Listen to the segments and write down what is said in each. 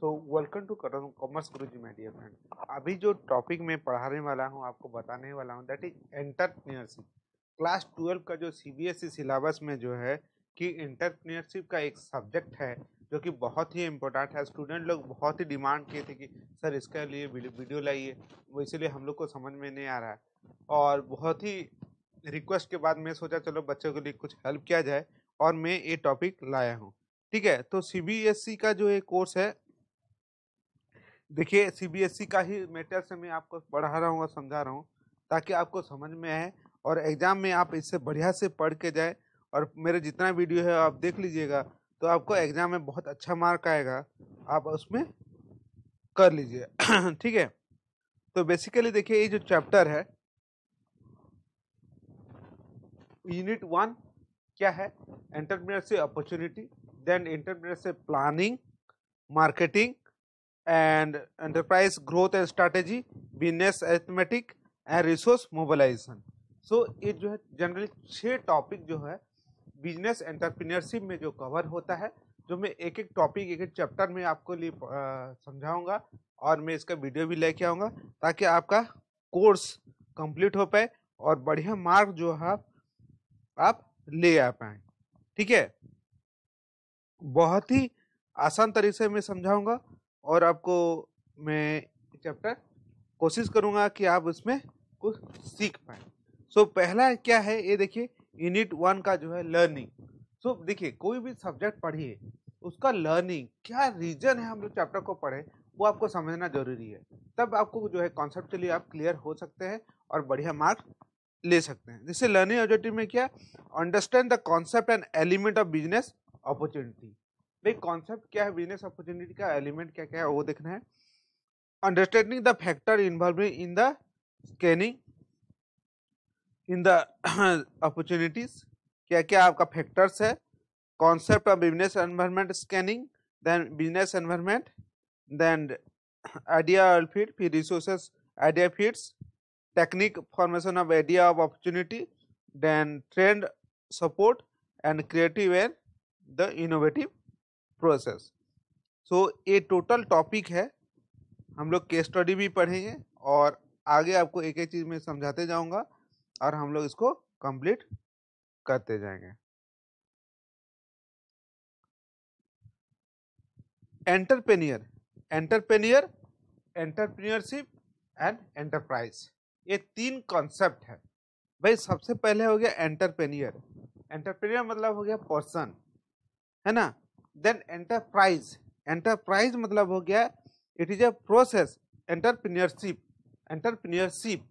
So welcome to कटन commerce Guru ji my dear friend अभी जो टॉपिक मैं पढ़ाने वाला हूँ आपको बताने वाला हूँ that is entrepreneurship class twelve का जो C B S E syllabus में जो है कि एंटरप्रेन्योरशिप का एक सब्जेक्ट है जो कि बहुत ही इम्पोर्टेंट है स्टूडेंट लोग बहुत ही डिमांड किए थे कि सर इसके लिए वीडियो लाइए वो इसीलिए हम लोग को समझ में नहीं आ रहा है और बहुत ही रिक्वेस्ट के बाद मैं सोचा चलो बच्चों के लिए कुछ हेल्प किया जाए और मैं ये टॉपिक लाया हूँ ठीक है तो सी बी एस ई का जो ये कोर्स है देखिए सीबीएसई e का ही से मैं आपको पढ़ा रहा हूँ और समझा रहा हूँ ताकि आपको समझ में आए और एग्ज़ाम में आप इससे बढ़िया से पढ़ के जाए और मेरे जितना वीडियो है आप देख लीजिएगा तो आपको एग्ज़ाम में बहुत अच्छा मार्क आएगा आप उसमें कर लीजिए ठीक है तो बेसिकली देखिए ये जो चैप्टर है यूनिट वन क्या है entrepreneurship opportunity then entrepreneurship planning marketing and enterprise growth and strategy business arithmetic and resource mobilization so so, ये जो है जनरली छः टॉपिक जो है बिजनेस एंटरप्रेन्योरशिप में जो कवर होता है जो मैं एक एक टॉपिक एक एक चैप्टर में आपको लिए समझाऊंगा और मैं इसका वीडियो भी लेके आऊँगा ताकि आपका कोर्स कंप्लीट हो पाए और बढ़िया मार्क जो है हाँ, आप ले आ पाए ठीक है बहुत ही आसान तरीके से मैं समझाऊंगा और आपको मैं चैप्टर कोशिश करूँगा कि आप उसमें कुछ सीख पाए सो so, पहला क्या है ये देखिए यूनिट वन का जो है लर्निंग सो so, देखिए कोई भी सब्जेक्ट पढ़िए उसका लर्निंग क्या रीजन है हम जो चैप्टर को पढ़े वो आपको समझना जरूरी है तब आपको जो है कॉन्सेप्ट के लिए आप क्लियर हो सकते हैं और बढ़िया मार्क्स ले सकते हैं जैसे लर्निंग ऑब्जेक्टिव में क्या understand the concept and element of business opportunity भाई कॉन्सेप्ट क्या है बिजनेस अपॉर्चुनिटी का एलिमेंट क्या क्या है वो देखना है understanding the factor involve in the scanning in the opportunities क्या क्या आपका फैक्टर्स है concept of business environment scanning then business environment then idea feed फिर resources idea feeds technique formation of idea of opportunity then trend support and creative and the innovative process so ये total topic है हम लोग case study भी पढ़ेंगे और आगे आपको एक एक चीज़ में समझाते जाऊंगा और हम लोग इसको कंप्लीट करते जाएंगे entrepreneur entrepreneur entrepreneurship and enterprise ये तीन कॉन्सेप्ट है भाई सबसे पहले हो गया एंटरप्रेन्योर एंटरप्रेन्योर मतलब हो गया पर्सन है ना देन एंटरप्राइज एंटरप्राइज मतलब हो गया it is a process entrepreneurship entrepreneurship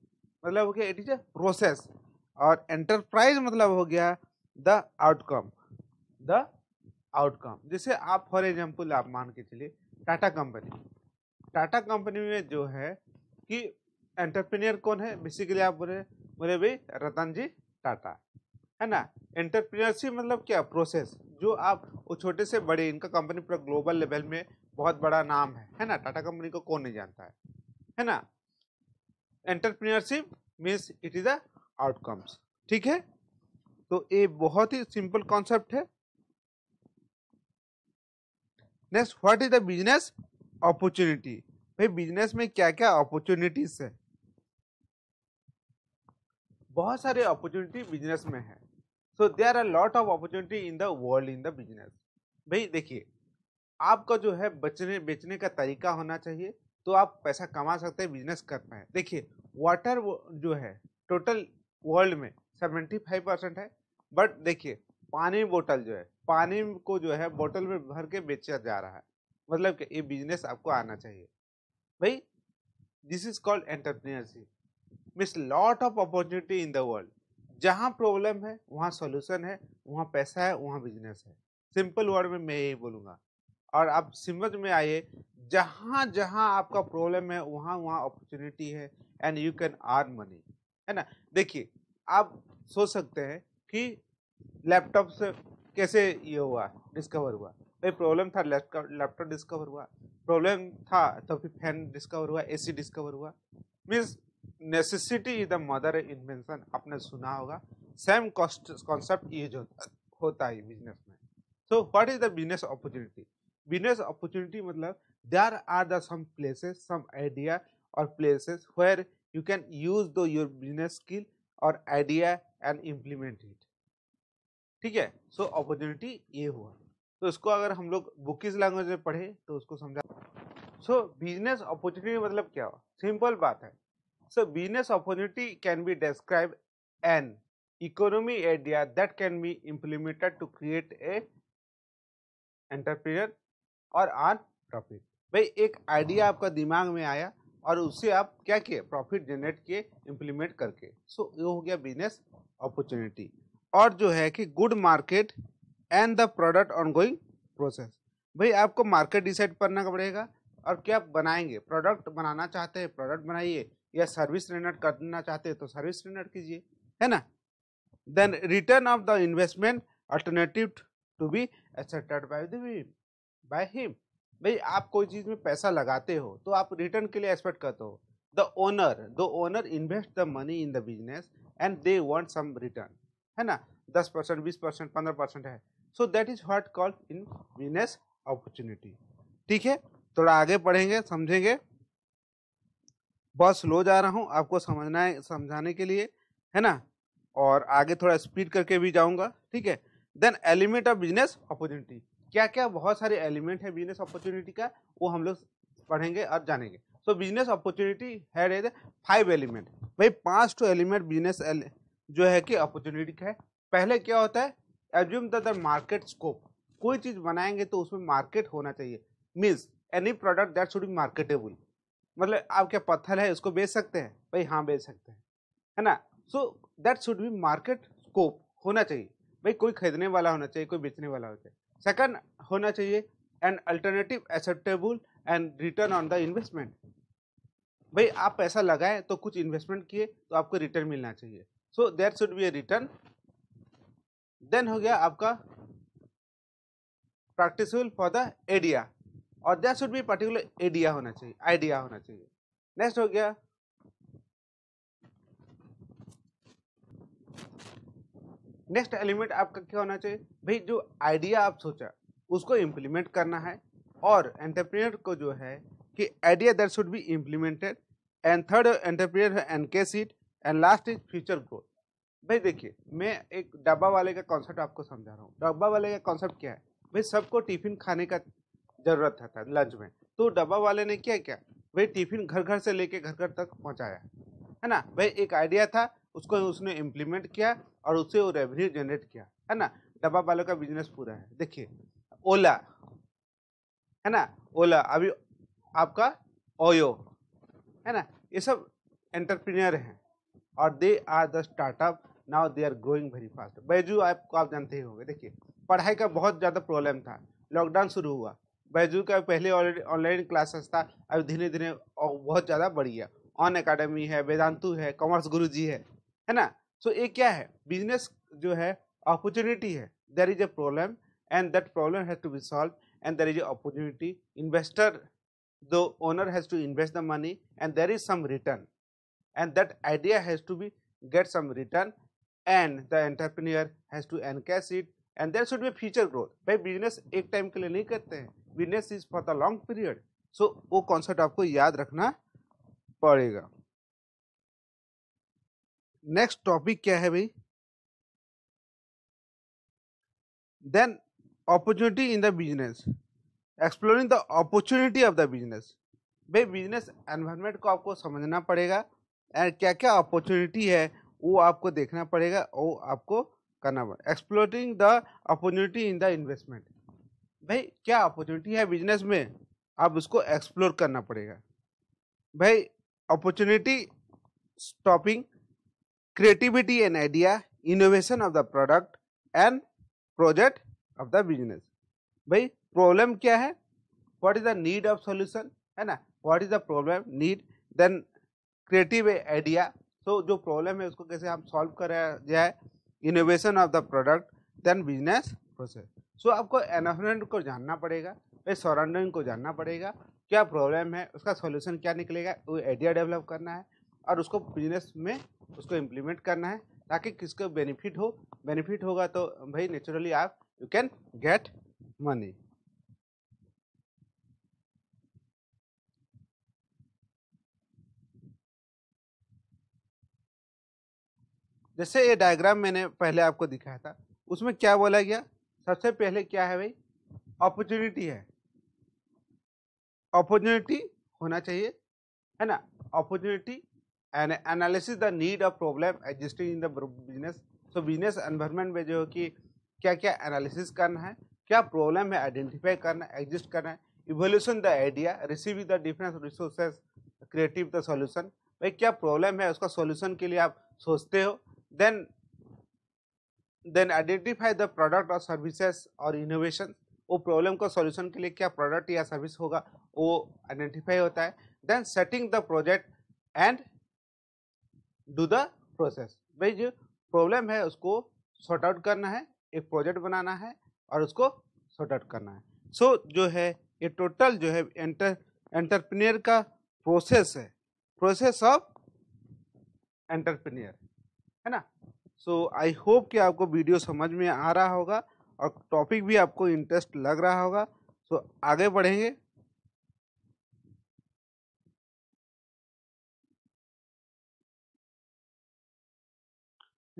मतलब हो गया इट इज़ ए प्रोसेस और एंटरप्राइज मतलब हो गया द आउटकम द आउटकम जैसे आप फॉर एग्जाम्पल आप मान के चलिए टाटा कंपनी टाटा कंपनी में जो है कि एंटरप्रेन्योर कौन है बेसिकली आप बोले बोले भाई रतन जी टाटा है ना एंटरप्रीनरशिप मतलब क्या प्रोसेस जो आप वो छोटे से बड़े इनका कंपनी पूरा ग्लोबल लेवल में बहुत बड़ा नाम है है ना टाटा कंपनी को कौन नहीं जानता है है ना entrepreneurship means it is the outcomes ठीक है तो ये बहुत ही सिंपल कॉन्सेप्ट है next what is the business opportunity भाई बिजनेस में क्या क्या अपॉर्चुनिटीज है बहुत सारे अपॉर्चुनिटी बिजनेस में है so there are lot of opportunity in the world in the business भाई देखिए आपका जो है बचने बेचने का तरीका होना चाहिए तो आप पैसा कमा सकते हैं बिजनेस कर पाए देखिए वाटर जो है टोटल वर्ल्ड में सेवेंटी फाइव परसेंट है बट देखिए पानी बोतल जो है पानी को जो है बोतल में भर के बेचा जा रहा है मतलब कि ये बिजनेस आपको आना चाहिए भाई this is called entrepreneurship miss lot of opportunity in the world जहाँ प्रॉब्लम है वहाँ सॉल्यूशन है वहाँ पैसा है वहाँ बिजनेस है सिंपल वर्ड में मैं यही बोलूँगा और आप समझ में आइए जहाँ जहाँ आपका प्रॉब्लम है वहाँ वहाँ अपॉर्चुनिटी है and you can earn money है ना देखिए आप सोच सकते हैं कि लैपटॉप से कैसे ये हुआ डिस्कवर हुआ भाई प्रॉब्लम था लैपटॉप डिस्कवर हुआ प्रॉब्लम था तो फिर फैन डिस्कवर हुआ एसी डिस्कवर हुआ means necessity is the mother invention आपने सुना होगा सेम कॉन्सेप्ट जो होता है बिजनेस में so what is the business opportunity business opportunity मतलब there are the some places some idea और places where you can use दो योर बिजनेस स्किल और आइडिया एंड इम्प्लीमेंट इट ठीक है सो अपॉर्चुनिटी ये हुआ तो इसको अगर हम लोग बुकिस लैंग्वेज में पढ़े तो उसको समझा सो बिजनेस अपॉर्चुनिटी मतलब क्या हुआ सिंपल बात है So business opportunity can be described an economy idea that can be implemented to create a entrepreneur or earn profit. भाई एक आइडिया आपका दिमाग में आया और उससे आप क्या किए प्रॉफिट जनरेट किए इम्प्लीमेंट करके सो so, ये हो गया बिजनेस अपॉर्चुनिटी और जो है कि good market and the product ongoing process भाई आपको मार्केट डिसाइड करना पड़ेगा और क्या आप बनाएंगे प्रोडक्ट बनाना चाहते हैं प्रोडक्ट बनाइए या सर्विस रेंडर करना चाहते हैं तो सर्विस रेंडर कीजिए है ना then return of the investment alternative to be accepted by them by him भाई आप कोई चीज़ में पैसा लगाते हो तो आप रिटर्न के लिए एक्सपेक्ट करते हो the owner the owner invest the money in the business and they want some return है ना दस परसेंट बीस परसेंट पंद्रह परसेंट है so that is what called in business opportunity ठीक है थोड़ा आगे पढ़ेंगे समझेंगे बहुत स्लो जा रहा हूँ आपको समझना है समझाने के लिए है ना और आगे थोड़ा स्पीड करके भी जाऊँगा ठीक है then element of business opportunity क्या क्या बहुत सारे एलिमेंट है बिजनेस अपॉर्चुनिटी का वो हम लोग पढ़ेंगे और जानेंगे सो बिजनेस अपॉर्चुनिटी है एज फाइव एलिमेंट भाई पांच टू एलिमेंट बिजनेस जो है कि अपॉर्चुनिटी का है पहले क्या होता है एज्यूम द मार्केट स्कोप कोई चीज़ बनाएंगे तो उसमें मार्केट होना चाहिए means any product that should be marketable मतलब आपके पत्थर है उसको बेच सकते हैं भाई हाँ बेच सकते हैं है ना so that should be market scope होना चाहिए भाई कोई खरीदने वाला होना चाहिए कोई बेचने वाला होना चाहिए सेकंड होना चाहिए and alternative acceptable and return on the investment भाई आप पैसा लगाए तो कुछ इन्वेस्टमेंट किए तो आपको रिटर्न मिलना चाहिए so there should be a return then हो गया आपका प्रैक्टिसबल फॉर द एरिया और there should be particular idea होना चाहिए आइडिया होना चाहिए नेक्स्ट हो गया नेक्स्ट एलिमेंट आपका क्या होना चाहिए भाई जो आइडिया आप सोचा उसको इम्प्लीमेंट करना है और एंटरप्रीनियर को जो है कि idea there should be implemented and third है एन के सीट and last is future growth भाई देखिए मैं एक डब्बा वाले का कॉन्सेप्ट आपको समझा रहा हूँ डब्बा वाले का कॉन्सेप्ट क्या है भाई सबको टिफिन खाने का ज़रूरत था, था लंच में तो डब्बा वाले ने क्या क्या भाई टिफिन घर घर से लेके घर घर तक पहुँचाया है ना भाई एक आइडिया था उसको उसने इम्प्लीमेंट किया और उससे वो रेवेन्यू जनरेट किया है ना डब्बा वालों का बिजनेस पूरा है देखिए ओला है ना ओला अभी आपका ओयो है ना ये सब एंटरप्रीनियर हैं और they are the startup now they are growing very fast Byju आपको आप जानते ही होंगे देखिए पढ़ाई का बहुत ज़्यादा प्रॉब्लम था लॉकडाउन शुरू हुआ बैजू का पहले ऑनलाइन क्लासेस था अब धीरे धीरे और बहुत ज़्यादा बढ़ गया ऑन अकेडमी है वेदांतु है कॉमर्स गुरु जी है है ना सो so, ये क्या है बिजनेस जो है अपॉर्चुनिटी है there is a problem and that problem has to be solve and there is a opportunity investor the owner has to invest the money and there is some return and that idea has to be get some return and the entrepreneur has to encash it and there should be future growth भाई business एक time के लिए नहीं करते हैं business is for the long period so वो concept आपको याद रखना पड़ेगा नेक्स्ट टॉपिक क्या है भाई then opportunity in the business exploring the opportunity of the business भाई बिजनेस एनवायरमेंट को आपको समझना पड़ेगा एंड क्या क्या अपॉर्चुनिटी है वो आपको देखना पड़ेगा और आपको करना पड़ेगा exploring the opportunity in the investment भाई क्या अपॉर्चुनिटी है बिजनेस में आप उसको एक्सप्लोर करना पड़ेगा भाई opportunity stopping creativity and idea innovation of the product and project of the business भाई प्रॉब्लम क्या है what is the need of solution है ना what is the problem need then creative idea तो जो प्रॉब्लम है उसको कैसे हम सॉल्व कराया जाए innovation of the product then business process so आपको एनहेंट को जानना पड़ेगा सराउंडिंग को जानना पड़ेगा क्या प्रॉब्लम है उसका सॉल्यूशन क्या निकलेगा वो आइडिया डेवलप करना है और उसको बिजनेस में उसको इम्प्लीमेंट करना है ताकि किसको बेनिफिट हो बेनिफिट होगा तो भाई नेचुरली आप यू कैन गेट मनी जैसे ये डायग्राम मैंने पहले आपको दिखाया था उसमें क्या बोला गया सबसे पहले क्या है भाई अपॉर्चुनिटी है अपॉर्चुनिटी होना चाहिए है ना opportunity and analysis the need of problem existing in the business so business environment में जो है कि क्या क्या एनालिसिस करना है क्या प्रॉब्लम है आइडेंटिफाई करना है एग्जिस्ट करना है evolution the idea receive the different resources creative the solution भाई क्या प्रॉब्लम है उसका सोल्यूशन के लिए आप सोचते हो then then identify the product or services or innovation वो प्रॉब्लम को solution के लिए क्या प्रोडक्ट या सर्विस होगा वो आइडेंटिफाई होता है then setting the project and do the process भाई जो प्रॉब्लम है उसको sort आउट करना है एक प्रोजेक्ट बनाना है और उसको sort आउट करना है सो so, जो है ये टोटल जो है enter entrepreneur का प्रोसेस है प्रोसेस ऑफ entrepreneur है ना सो आई होप कि आपको वीडियो समझ में आ रहा होगा और टॉपिक भी आपको इंटरेस्ट लग रहा होगा सो so, आगे बढ़ेंगे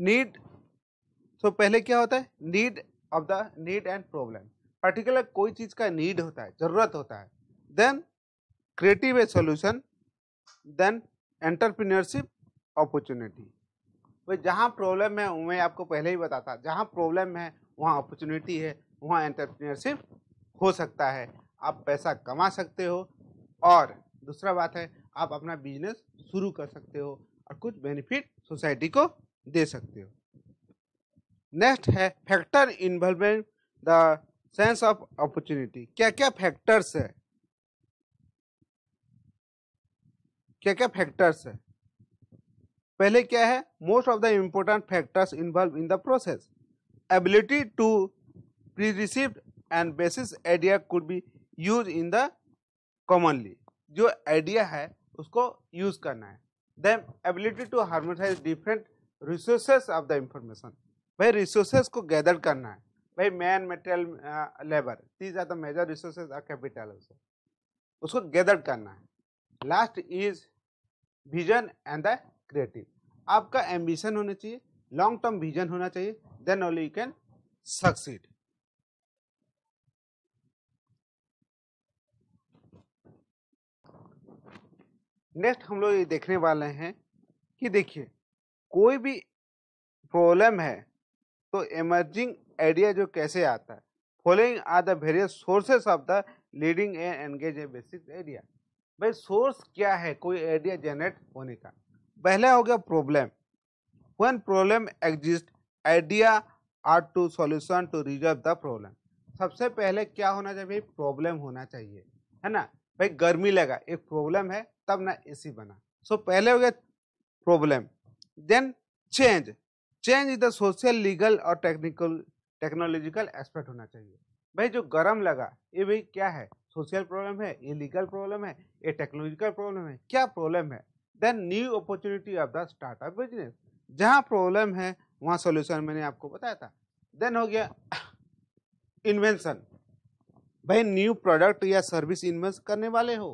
नीड सो so, पहले क्या होता है need of the need and problem particular कोई चीज़ का नीड होता है ज़रूरत होता है then creative a solution then entrepreneurship opportunity भाई जहाँ प्रॉब्लम है मैं आपको पहले ही बताता जहाँ प्रॉब्लम है वहाँ अपॉर्चुनिटी है वहाँ एंटरप्रेन्योरशिप हो सकता है आप पैसा कमा सकते हो और दूसरा बात है आप अपना बिजनेस शुरू कर सकते हो और कुछ बेनिफिट सोसाइटी को दे सकते हो नेक्स्ट है factor involvement the sense of opportunity क्या क्या फैक्टर्स है क्या क्या फैक्टर्स है पहले क्या है most of the important factors involve in the process ability to perceive and basis idea could be use in the commonly जो आइडिया है उसको यूज करना है then ability to harmonize different resources of the information भाई resources को gather करना है भाई man material labour these are the major resources are capital उसको गैदर करना है last is vision and the creative आपका एम्बिशन होना चाहिए लॉन्ग टर्म विजन होना चाहिए then only you can succeed next हम लोग ये देखने वाले हैं कि देखिए कोई भी प्रॉब्लम है तो इमर्जिंग आइडिया जो कैसे आता है following are the various sources of the leading and engage a basic idea भाई सोर्स क्या है कोई आइडिया जनरेट होने का पहला हो गया problem one problem exist idea are to solution to resolve the problem सबसे पहले क्या होना चाहिए भाई प्रॉब्लम होना चाहिए है ना भाई गर्मी लगा एक प्रॉब्लम है तब ना ए बना सो so, पहले हो गया problem then change change is the social legal और टेक्निकल टेक्नोलॉजिकल एस्पेक्ट होना चाहिए भाई जो गर्म लगा ये भाई क्या है सोशल प्रॉब्लम है ये लीगल प्रॉब्लम है ये टेक्नोलॉजिकल प्रॉब्लम है क्या प्रॉब्लम है then new opportunity of the startup business जहाँ प्रॉब्लम है वहाँ सोल्यूशन मैंने आपको बताया था देन हो गया इन्वेंशन भाई न्यू प्रोडक्ट या सर्विस इन्वेस्ट करने वाले हो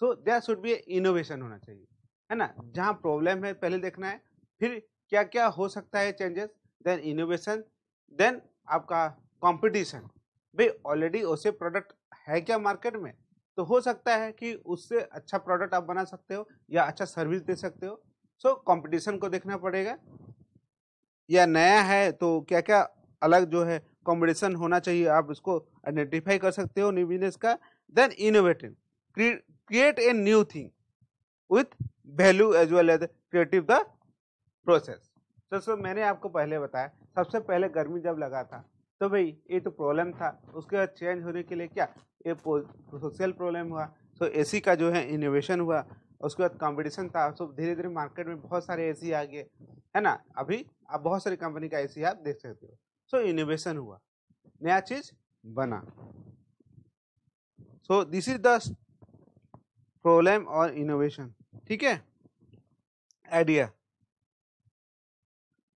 so there should be innovation होना चाहिए है ना जहाँ प्रॉब्लम है पहले देखना है फिर क्या क्या हो सकता है चेंजेस देन इनोवेशन देन आपका कंपटीशन भाई ऑलरेडी उसे प्रोडक्ट है क्या मार्केट में तो हो सकता है कि उससे अच्छा प्रोडक्ट आप बना सकते हो या अच्छा सर्विस दे सकते हो सो so, कंपटीशन को देखना पड़ेगा या नया है तो क्या क्या अलग जो है कंपटीशन होना चाहिए आप उसको आइडेंटिफाई कर सकते हो न्यू बिजनेस का then innovative create a new thing with value as well as creative the process तो सर मैंने आपको पहले बताया सबसे पहले गर्मी जब लगा था तो भाई ये तो प्रॉब्लम था उसके बाद चेंज होने के लिए क्या ये सोशल प्रॉब्लम हुआ तो ए का जो है इनोवेशन हुआ उसके बाद कंपटीशन था सो धीरे धीरे मार्केट में बहुत सारे ए आ गए है ना अभी आप बहुत सारी कंपनी का ए आप देख सकते हो सो इनोवेशन हुआ नया चीज़ बना so this is the problem और इनोवेशन ठीक है idea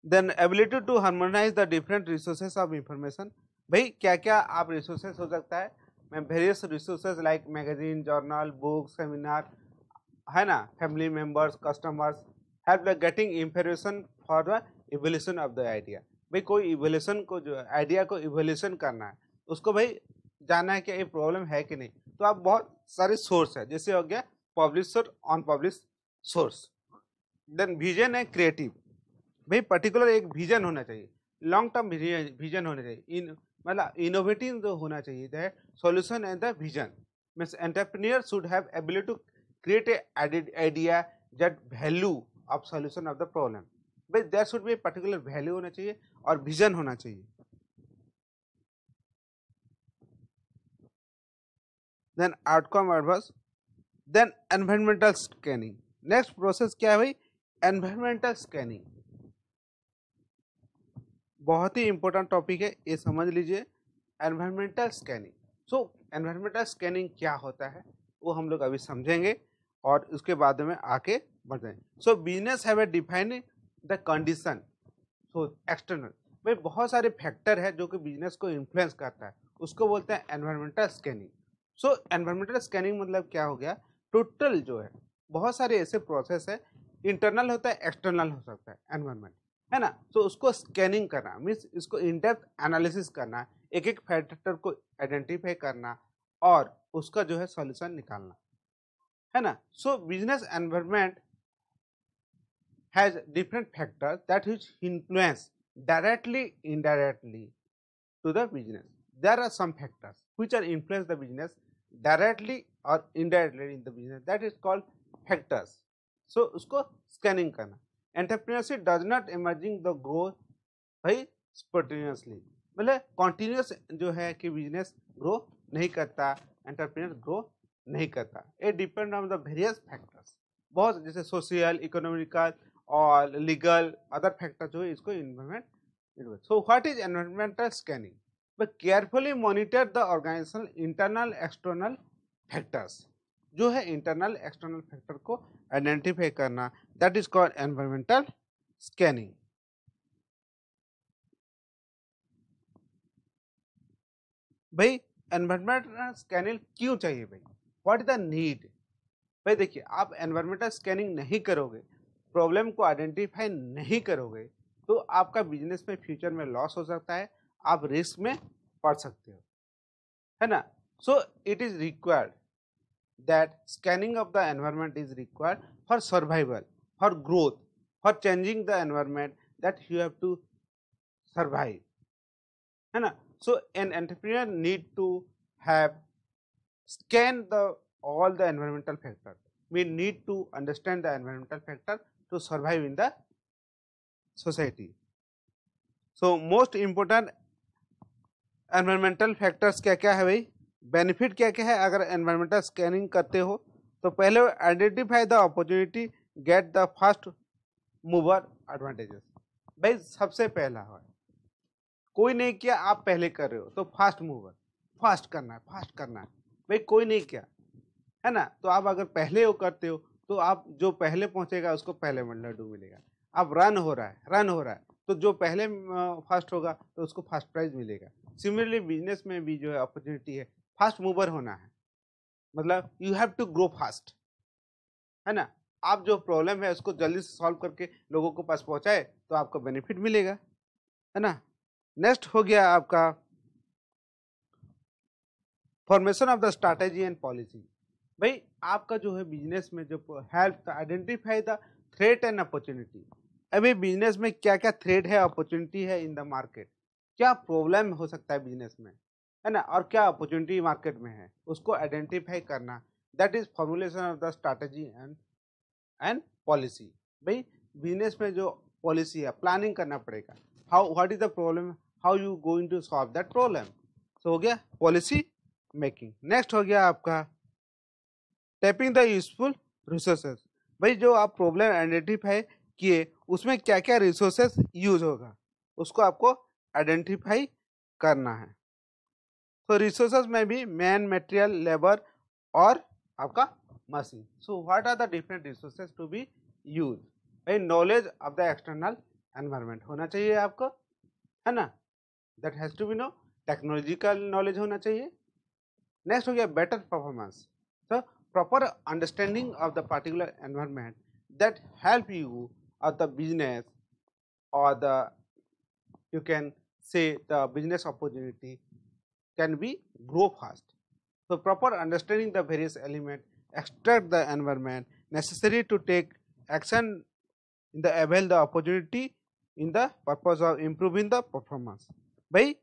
then ability to harmonize the different resources of information भाई क्या क्या आप रिसोर्सेज हो सकता है मैं various resources like magazine journal books seminar है ना family members customers help the getting information for the evolution of the idea भाई कोई इवोल्यूशन को जो आइडिया को इवोल्यूशन करना है उसको भाई जानना है कि ये प्रॉब्लम है कि नहीं तो आप बहुत सारे सोर्स है जैसे हो गया publish unpublish source then vision है क्रिएटिव भाई पर्टिकुलर एक विजन होना चाहिए लॉन्ग टर्म विजन होना चाहिए इन मतलब इनोवेटिव जो तो होना चाहिए the solution and the vision means entrepreneur should have ability to create a idea that value of solution of the problem भाई देर शुड भी पर्टिकुलर वैल्यू होना चाहिए और विजन होना चाहिए then outcome adverse then environmental scanning next process क्या है भाई एनवायरमेंटल स्कैनिंग बहुत ही इंपॉर्टेंट टॉपिक है ये समझ लीजिए environmental scanning so environmental scanning क्या होता है वो हम लोग अभी समझेंगे और उसके बाद में आके बढ़ so business have a define the condition so external भाई बहुत सारे फैक्टर है जो कि बिजनेस को इन्फ्लुएंस करता है उसको बोलते हैं environmental scanning so environmental scanning मतलब क्या हो गया टोटल जो है बहुत सारे ऐसे प्रोसेस है इंटरनल होता है एक्सटर्नल हो सकता है एनवायरमेंट है ना तो उसको स्कैनिंग करना मीन्स इसको इनडेप्थ एनालिसिस करना एक एक फैक्टर को आइडेंटिफाई करना और उसका जो है सॉल्यूशन निकालना है ना so business environment has different factor that which influence directly indirectly to the business there are some factors which are influence the business directly और indirectly in the business that is called factors so उसको scanning करना entrepreneurship does not emerging the growth भाई spontaneously मतलब continuous जो है कि business grow नहीं करता एंटरप्रेन्योर ग्रो नहीं करता ये depend on the various factors बहुत जैसे सोशल इकोनॉमिकल और लीगल अदर फैक्टर्स जो है इसको environment so what is environmental scanning carefully carefully monitor the organizational internal external जो है इंटरनल एक्सटर्नल फैक्टर को आइडेंटिफाई करना that is called environmental scanning भाई एनवायरमेंटल स्कैनिंग क्यों चाहिए भाई व्हाट इज द नीड भाई देखिए आप एनवायरमेंटल स्कैनिंग नहीं करोगे प्रॉब्लम को आइडेंटिफाई नहीं करोगे तो आपका बिजनेस में फ्यूचर में लॉस हो सकता है आप रिस्क में पड़ सकते हो है ना so it is required that scanning of the environment is required for survival, for growth, for changing the environment that you have to survive. And so an entrepreneur need to have scan the all the environmental factor. We need to understand the environmental factor to survive in the society. So most important environmental factors क्या क्या है benefit क्या क्या है अगर environmental scanning करते हो तो पहले identify the opportunity get the first mover advantages भाई सबसे पहला है कोई नहीं किया आप पहले कर रहे हो तो फास्ट मूवर फास्ट करना है फास्ट करना है भाई कोई नहीं किया है ना तो आप अगर पहले वो करते हो तो आप जो पहले पहुंचेगा उसको पहले लड्डू मिलेगा अब रन हो रहा है रन हो रहा है तो जो पहले फास्ट होगा तो उसको फास्ट प्राइज मिलेगा सिमिलरली बिजनेस में भी जो है अपॉर्चुनिटी है फास्ट मूवर होना है मतलब you have to grow fast है ना आप जो प्रॉब्लम है उसको जल्दी से सॉल्व करके लोगों को पास पहुंचाए तो आपको बेनिफिट मिलेगा है ना नेक्स्ट हो गया आपका formation of the strategy and policy भाई आपका जो है बिजनेस में जो help identify the threat and opportunity अभी बिजनेस में क्या क्या थ्रेट है अपॉर्चुनिटी है इन द मार्केट क्या प्रॉब्लम हो सकता है बिजनेस में है ना और क्या अपॉर्चुनिटी मार्केट में है उसको आइडेंटिफाई करना that is formulation of the strategy and and policy भाई बिजनेस में जो पॉलिसी है प्लानिंग करना पड़ेगा how what is the problem how you going to solve that problem so हो गया पॉलिसी मेकिंग नेक्स्ट हो गया आपका टैपिंग द यूजफुल रिसोर्सेज भाई जो आप प्रॉब्लम आइडेंटिफाई किए उसमें क्या क्या रिसोर्सेज यूज होगा उसको आपको आइडेंटिफाई करना है सो तो रिसोर्सेज में भी मैन मेटेरियल लेबर और आपका machine so what are the different resources to be use भाई knowledge of the external environment होना चाहिए आपको है ना that has to be no technological knowledge होना चाहिए नेक्स्ट हो गया better performance so proper understanding of the particular environment that help you of the business और the you can say the business opportunity can be grow fast. So proper understanding the various element, extract the environment necessary to take action in the avail the opportunity in the purpose of improving the performance. भाई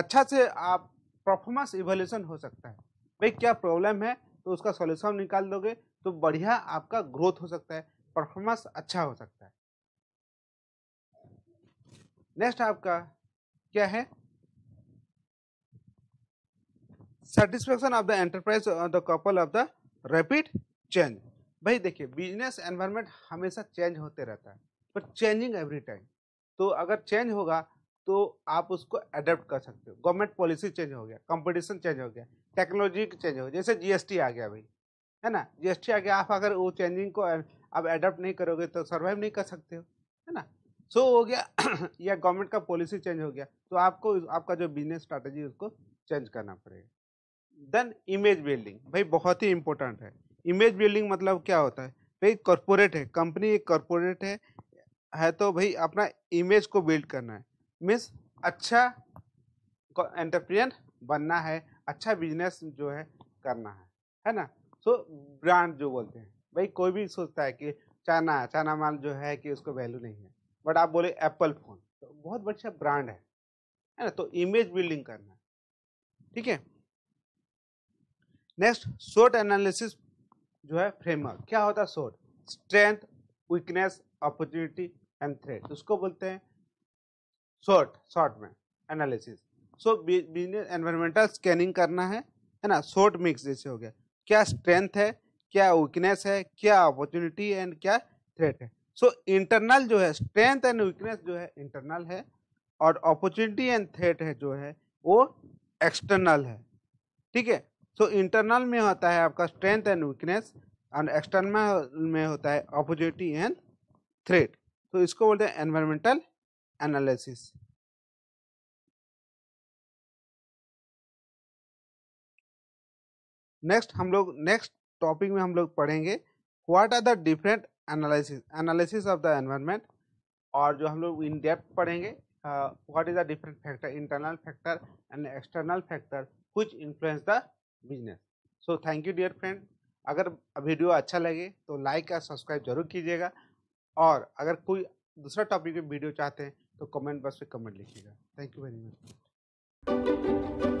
अच्छा से आप performance evaluation हो सकता है भाई क्या problem है तो उसका सॉल्यूशन निकाल दोगे तो बढ़िया आपका ग्रोथ हो सकता है परफॉर्मेंस अच्छा हो सकता है नेक्स्ट आपका क्या है satisfaction of the enterprise the couple of the rapid change भाई देखिए बिजनेस एनवायरनमेंट हमेशा चेंज होते रहता है बट चेंजिंग एवरी टाइम तो अगर चेंज होगा तो आप उसको अडेप्ट कर सकते हो गवर्नमेंट पॉलिसी चेंज हो गया कंपटीशन चेंज हो गया टेक्नोलॉजी चेंज हो गया जैसे जीएसटी आ गया भाई है ना जीएसटी आ गया आप अगर वो चेंजिंग को आप अडेप्ट नहीं करोगे तो सर्वाइव नहीं कर सकते हो है ना सो so, हो गया या गवर्नमेंट का पॉलिसी चेंज हो गया तो आपको आपका जो बिजनेस स्ट्रैटेजी उसको चेंज करना पड़ेगा देन इमेज बिल्डिंग भाई बहुत ही इंपॉर्टेंट है इमेज बिल्डिंग मतलब क्या होता है भाई कॉरपोरेट है कंपनी एक कॉरपोरेट है है तो भाई अपना इमेज को बिल्ड करना है मीन्स अच्छा एंटरप्रेन्यर बनना है अच्छा बिजनेस जो है करना है है ना सो so, ब्रांड जो बोलते हैं भाई कोई भी सोचता है कि चाना चाना माल जो है कि उसको वैल्यू नहीं है बट आप बोले एप्पल फ़ोन तो बहुत बढ़िया ब्रांड है है ना तो इमेज बिल्डिंग करना ठीक है नेक्स्ट शॉर्ट एनालिसिस जो है फ्रेमवर्क क्या होता है SWOT strength weakness opportunity and threat उसको बोलते हैं शॉर्ट शॉर्ट में analysis so business environmental scanning करना है है ना शॉर्ट मिक्स जैसे हो गया क्या स्ट्रेंथ है क्या वीकनेस है क्या अपॉर्चुनिटी एंड क्या थ्रेट है सो so, इंटरनल जो है स्ट्रेंथ एंड वीकनेस जो है इंटरनल है और अपॉर्चुनिटी एंड थ्रेट है जो है वो एक्सटर्नल है ठीक है सो इंटरनल में होता है आपका strength and weakness and external में होता है अपॉर्चुनिटी एंड थ्रेट तो इसको बोलते हैं एनवायरमेंटल एनालिसिस नेक्स्ट हम लोग नेक्स्ट टॉपिक में हम लोग पढ़ेंगे what are the different analysis analysis of the environment और जो हम लोग इन डेप्थ पढ़ेंगे what is the different factor internal factor and external factor कुछ influence the business so thank you dear friend अगर वीडियो अच्छा लगे तो लाइक और सब्सक्राइब जरूर कीजिएगा और अगर कोई दूसरा टॉपिक पे वीडियो चाहते हैं तो कमेंट बॉक्स पे कमेंट लिखिएगा थैंक यू वेरी मच